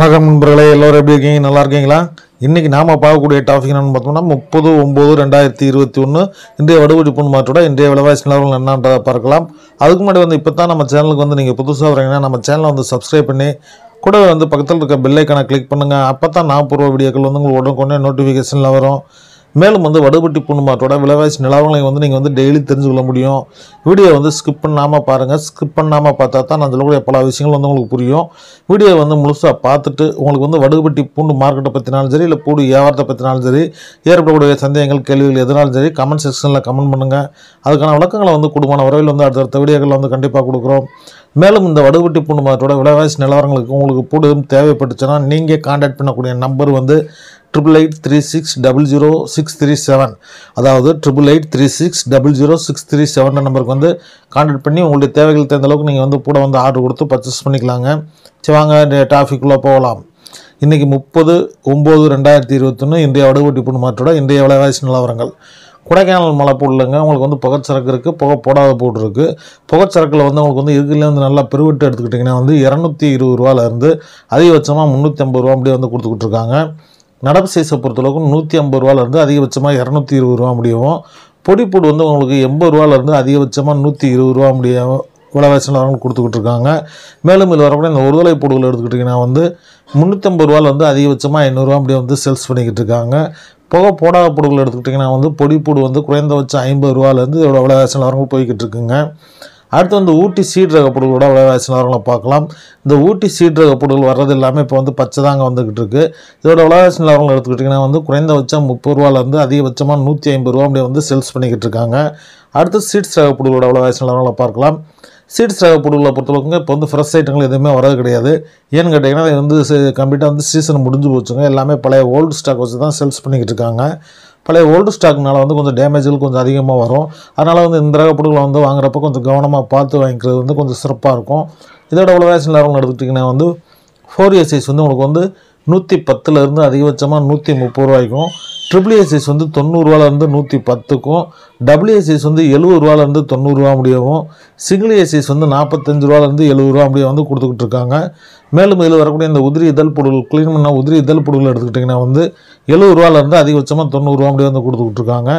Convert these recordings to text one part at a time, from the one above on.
வணக்கம் நண்பர்களே எல்லோரும் எப்படி இருக்கீங்க நல்லா இருக்கீங்களா இன்றைக்கி நாம் பார்க்கக்கூடிய டாபிக் என்னென்னு பார்த்தோம்னா முப்பது ஒம்பது ரெண்டாயிரத்தி இருபத்தி ஒன்று இன்றைய வடுபடி பொண்ணு மாற்றோட இன்றைய விலைவாசி நிலவரம் என்னன்றதை பார்க்கலாம் அதுக்கு முன்னாடி வந்து இப்போ தான் நம்ம சேனலுக்கு வந்து நீங்கள் புதுசாக வரீங்கன்னா நம்ம சேனலை வந்து சப்ஸ்கிரைப் பண்ணி கூட வந்து பக்கத்தில் இருக்க பெல்லைக்கான கிளிக் பண்ணுங்கள் அப்போ தான் நான் பூர்வ வீடியோக்கள் வந்து உங்களுக்கு உடனுக்குடனே நோட்டிஃபிகேஷனில் வரும் மேலும் வந்து வடுபட்டி புண்ணுமாட்டோட விலைவாசி நிலவரங்களை வந்து நீங்கள் வந்து டெய்லி தெரிஞ்சுக்கொள்ள முடியும் வீடியோ வந்து ஸ்கிப் பண்ணாமல் பாருங்கள் ஸ்கிப் பண்ணாமல் பார்த்தா தான் அந்த சொல்லக்கூடிய பல விஷயங்கள் வந்து உங்களுக்கு புரியும் வீடியோ வந்து முழுசாக பார்த்துட்டு உங்களுக்கு வந்து வடுபட்டி பூண்டு மார்க்கெட்டை பற்றினாலும் சரி இல்லை பூண்டு வியாபாரத்தை பற்றினாலும் சரி ஏற்படக்கூடிய சந்தேகங்கள் கேள்விகள் எதுனாலும் சரி கமெண்ட் செக்ஷனில் கமெண்ட் பண்ணுங்கள் அதுக்கான விளக்கங்களை வந்து குடும்பமான உறவில் வந்து அடுத்தடுத்த வீடியோக்களில் வந்து கண்டிப்பாக கொடுக்குறோம் மேலும் இந்த வடுகுட்டி பூண்டு மாதத்தோட விலைவாசி நிலவரங்களுக்கு உங்களுக்கு கூடுதலும் தேவைப்பட்டுச்சுன்னா நீங்கள் காண்டாக்ட் பண்ணக்கூடிய நம்பர் வந்து triple eight three six double zero six three seven அதாவது triple eight three six double zero six three seven நம்பருக்கு வந்து காண்டாக்ட் பண்ணி உங்களுடைய தேவைகள் தெரிந்த அளவுக்கு நீங்கள் வந்து கூட வந்து ஆர்டர் கொடுத்து பர்ச்சேஸ் பண்ணிக்கலாங்க சரி வாங்க டிராஃபிக்குள்ளே போகலாம் இன்றைக்கி முப்பது ஒம்பது ரெண்டாயிரத்தி இருபத்தொன்று இந்திய வடுகட்டி பூண்டு மாற்றோட இந்திய விலைவாசி நிலவரங்கள் கொடைக்கானல் மலை போடலங்க உங்களுக்கு வந்து புகைச்சரக்கு இருக்குது புகை போடாத போட்டிருக்கு புகைச்சரக்கில் வந்து உங்களுக்கு வந்து வந்து நல்லா பெருவெட்டு எடுத்துக்கிட்டிங்கன்னா வந்து இரநூத்தி இருபது ரூபாலேருந்து அதிகபட்சமாக முந்நூற்றி ஐம்பது ரூபா அப்படியே வந்து கொடுத்துக்கிட்டுருக்காங்க நடப்பு சைஸை பொறுத்தளவுக்கு நூற்றி ஐம்பது ரூபாலேருந்து அதிகபட்சமாக இரநூத்தி இருபது ரூபா முடியும் பொடிப்பூடு வந்து உங்களுக்கு எண்பது ரூபாலேருந்து அதிகபட்சமாக நூற்றி இருபது ரூபா முடியும் விலைவாசினர்கள் கொடுத்துக்கிட்டு இருக்காங்க மேலும் இதில் வரக்கூடிய இந்த ஒருதலை பொருட்கள் எடுத்துக்கிட்டிங்கன்னா வந்து முந்நூற்றம்பது ரூபாயில் வந்து அதிகபட்சமாக ஐநூறுரூவா அப்படியே வந்து சேல்ஸ் பண்ணிக்கிட்டு இருக்காங்க போக போடாத பொடுகள் எடுத்துக்கிட்டிங்கன்னா வந்து பொடிப்பூடு வந்து குறைந்தபட்சம் ஐம்பது ரூபாலேருந்து இதோட அவங்க போய்கிட்டு இருக்குங்க அடுத்து வந்து ஊட்டி சீட் பொருட்களோட பொருட்களோட விலைவாசினர்களை பார்க்கலாம் இந்த ஊட்டி சீட் ரக பொருட்கள் வர்றது எல்லாமே இப்போ வந்து பச்சை தாங்க வந்துக்கிட்டு இருக்குது இதோட விலைவாசி நிலவரங்கள் எடுத்துக்கிட்டிங்கன்னா வந்து குறைந்தபட்சம் முப்பது ரூபாலேருந்து அதிகபட்சமாக நூற்றி ஐம்பது ரூபா அப்படியே வந்து சேல்ஸ் பண்ணிக்கிட்டு இருக்காங்க அடுத்து சீட்ஸ் ரக பொருட்களோட விலைவாசி நிலவரங்களை பார்க்கலாம் சீட்ஸ் ரக பொருளை பொறுத்தளவுக்குங்க இப்போ வந்து ஃப்ரெஷ் ஐட்டங்கள் எதுவுமே வராது கிடையாது ஏன்னு கேட்டிங்கன்னா இது வந்து கம்ப்ளீட்டாக வந்து சீசன் முடிஞ்சு போச்சுங்க எல்லாமே பழைய ஓல்டு ஸ்டாக் வச்சு தான் சேல்ஸ் பண்ணிக்கிட்டு இருக்காங்க பழைய ஓல்டு ஸ்டாக்னால வந்து கொஞ்சம் டேமேஜ்கள் கொஞ்சம் அதிகமாக வரும் அதனால் வந்து இந்த ரக பொருட்களை வந்து வாங்குறப்போ கொஞ்சம் கவனமாக பார்த்து வாங்கிக்கிறது வந்து கொஞ்சம் சிறப்பாக இருக்கும் இதோட உழவாசி நிலவரம் எடுத்துக்கிட்டிங்கன்னா வந்து ஃபோர் இயர் சைஸ் வந்து உங்களுக்கு வந்து நூற்றி பத்துலேருந்து அதிகபட்சமாக நூற்றி முப்பது ரூபாய்க்கும் ட்ரிபிள் ஏசிஸ் வந்து தொண்ணூறுரூவாலேருந்து நூற்றி பத்துக்கும் டபிள்யூஎஸ்எஸ் வந்து எழுபதுரூவாலேருந்து தொண்ணூறுரூவா முடியவும் சிங்கிள் ஏசிஸ் வந்து நாற்பத்தஞ்சு ரூபாலேருந்து ரூபா அப்படியே வந்து கொடுத்துக்கிட்டு இருக்காங்க மேலும் இதில் வரக்கூடிய இந்த உதிரி இதழ் பொருள் க்ளீன் பண்ணால் உதிரி இதழ் பொருள் எடுத்துக்கிட்டிங்கன்னா வந்து ரூபாலேருந்து அதிகபட்சமாக தொண்ணூறுரூவா முடிய வந்து கொடுத்துக்கிட்டு இருக்காங்க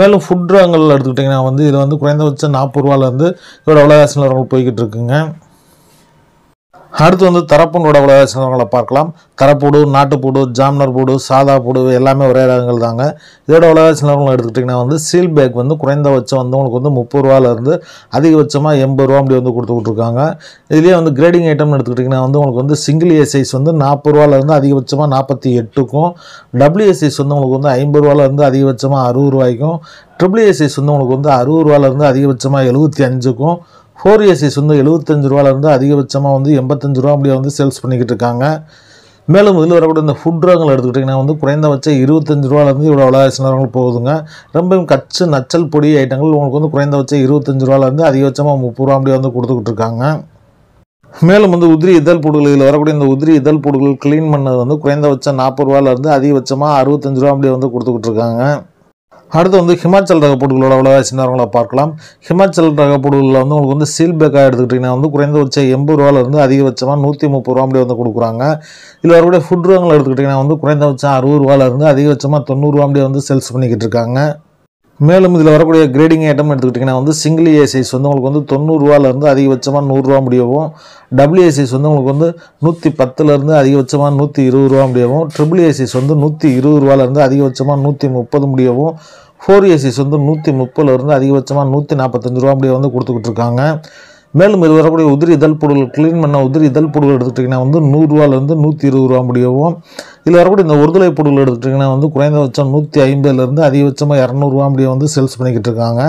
மேலும் ஃபுட் ரகங்கள் எடுத்துக்கிட்டிங்கன்னா வந்து இதில் வந்து குறைந்தபட்சம் நாற்பது ரூபாலேருந்து இவ்வளோ விலைவாசனர்கள் போய்கிட்டு இருக்குங்க அடுத்து வந்து தரப்புனோட விளையாசங்களை பார்க்கலாம் தரப்பூடு நாட்டுப்பூடு ஜாம்னர் பூடு சாதா பூடு எல்லாமே ஒரே ரகங்கள் தாங்க இதோட விளையாசங்களை எடுத்துக்கிட்டிங்கன்னா வந்து சீல் பேக் வந்து குறைந்தபட்சம் வந்து உங்களுக்கு வந்து முப்பது ரூபாலேருந்து அதிகபட்சமாக எண்பது ரூபா அப்படி வந்து கொடுத்துக்கிட்ருக்காங்க இதிலே வந்து கிரேடிங் ஐட்டம்னு எடுத்துக்கிட்டிங்கன்னா வந்து உங்களுக்கு வந்து சிங்கிள் ஏசைஸ் வந்து நாற்பது ரூபாலேருந்து அதிகபட்சமாக நாற்பத்தி எட்டுக்கும் டபிள்யூ சைஸ் வந்து உங்களுக்கு வந்து ஐம்பது ரூபாலேருந்து அதிகபட்சமாக அறுபது ரூபாய்க்கும் ட்ரிபிள் ஏ வந்து உங்களுக்கு வந்து அறுபது ரூபாலேருந்து அதிகபட்சமாக எழுபத்தி அஞ்சுக்கும் ஃபோர் ஏசிஸ் வந்து எழுபத்தஞ்சு ரூபாலேருந்து அதிகபட்சமாக வந்து எண்பத்தஞ்சு ரூபா அப்படியே வந்து சேல்ஸ் பண்ணிக்கிட்டு இருக்காங்க மேலும் இதில் வரக்கூடிய இந்த ஃபுட் ரங்கில் எடுத்துக்கிட்டிங்கன்னா வந்து குறைந்தபட்ச இருபத்தஞ்சு ரூபாலேருந்து இவ்வளோ விளையாசி நேரங்கள் போகுதுங்க ரொம்பவும் கச்சு நச்சல் பொடி ஐட்டங்கள் உங்களுக்கு வந்து குறைந்தபட்ச இருபத்தஞ்சு ரூபாலேருந்து அதிகபட்சமாக முப்பது ரூபா அப்படியே வந்து கொடுத்துக்கிட்டு இருக்காங்க மேலும் வந்து உதிரி இதழ் பூடுகள் இதில் வரக்கூடிய இந்த உதிரி இதழ் பூடுகள் க்ளீன் பண்ணது வந்து குறைந்தபட்சம் நாற்பது ரூபாலேருந்து அதிகபட்சமாக அறுபத்தஞ்சு ரூபா அப்படியே வந்து கொடுத்துக்கிட்டு இருக்காங்க அடுத்து வந்து ஹிமாச்சல் ரக பொருட்களோட விலைவாசி சின்னவங்களை பார்க்கலாம் ஹிமாச்சல் ரக பொருட்களில் வந்து உங்களுக்கு வந்து சீல் பேக்காக எடுத்துக்கிட்டிங்கன்னா வந்து குறைந்தபட்சம் எண்பது ரூபாலேருந்து அதிகபட்சமாக நூற்றி முப்பது ரூபா அப்படி வந்து கொடுக்குறாங்க இதில் வரக்கூடிய ஃபுட் ரகங்களை எடுத்துக்கிட்டிங்கன்னா வந்து குறைந்தபட்சம் அறுபது ரூபாலேருந்து அதிகபட்சமாக தொண்ணூறுரூவா அப்படியே வந்து சேல்ஸ் பண்ணிக்கிட்டு இருக்காங்க மேலும் இதில் வரக்கூடிய கிரேடிங் ஐட்டம் எடுத்துக்கிட்டிங்கன்னா வந்து சிங்கிள் ஏ சைஸ் வந்து உங்களுக்கு வந்து தொண்ணூறுரூவாலேருந்து அதிகபட்சமாக நூறுரூவா முடியவும் டபுள்யூ ஏ சைஸ் வந்து உங்களுக்கு வந்து நூற்றி பத்துலேருந்து அதிகபட்சமாக நூற்றி இருபது ரூபா முடியவும் ட்ரிபிள் ஏ சைஸ் வந்து நூற்றி இருபது ரூபாலேருந்து அதிகபட்சமாக நூற்றி முப்பது முடியவும் ஃபோர் ஏசிஸ் வந்து நூற்றி முப்பதுலேருந்து அதிகபட்சமாக நூற்றி நாற்பத்தஞ்சு ரூபா அப்படியே வந்து கொடுத்துக்கிட்டு இருக்காங்க மேலும் இது வரக்கூடிய உதிரி இதழ் பொருள் க்ளீன் பண்ண உதிரி இதழ் பொருள் எடுத்துக்கிட்டிங்கன்னா வந்து நூறுரூவாலேருந்து நூற்றி இருபது ரூபா முடியவும் இதில் வரக்கூடிய இந்த ஒருதலை பொருள் எடுத்துகிட்டிங்கன்னா வந்து குறைந்தபட்சம் நூற்றி ஐம்பதுலேருந்து அதிகபட்சமாக இரநூறுவா அப்படியே வந்து சேல்ஸ் பண்ணிக்கிட்டு இருக்காங்க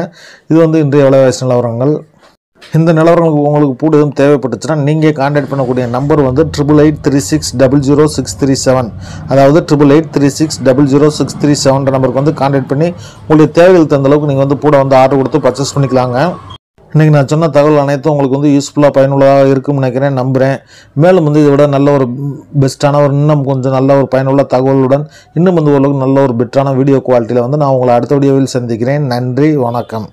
இது வந்து இன்றைய விலைவாசி நிலவரங்கள் இந்த நிலவரங்களுக்கு உங்களுக்கு எதுவும் தேவைப்பட்டுச்சுன்னா நீங்கள் காண்டாக்ட் பண்ணக்கூடிய நம்பர் வந்து triple eight three six double zero six three seven அதாவது triple eight three six double zero six three செவன்ற நம்பருக்கு வந்து காண்டாக்ட் பண்ணி உங்களுடைய தேவைகள் தகுந்த அளவுக்கு நீங்கள் வந்து பூடை வந்து ஆர்டர் கொடுத்து பர்ச்சேஸ் பண்ணிக்கலாங்க இன்றைக்கி நான் சொன்ன தகவல் அனைத்தும் உங்களுக்கு வந்து யூஸ்ஃபுல்லாக பயனுள்ளதாக இருக்கும்னு நினைக்கிறேன் நம்புகிறேன் மேலும் வந்து இதை விட நல்ல ஒரு பெஸ்ட்டான ஒரு இன்னும் கொஞ்சம் நல்ல ஒரு பயனுள்ள தகவலுடன் இன்னும் வந்து ஓரளவுக்கு நல்ல ஒரு பெட்டரான வீடியோ குவாலிட்டியில் வந்து நான் உங்களை அடுத்த வீடியோவில் சந்திக்கிறேன் நன்றி வணக்கம்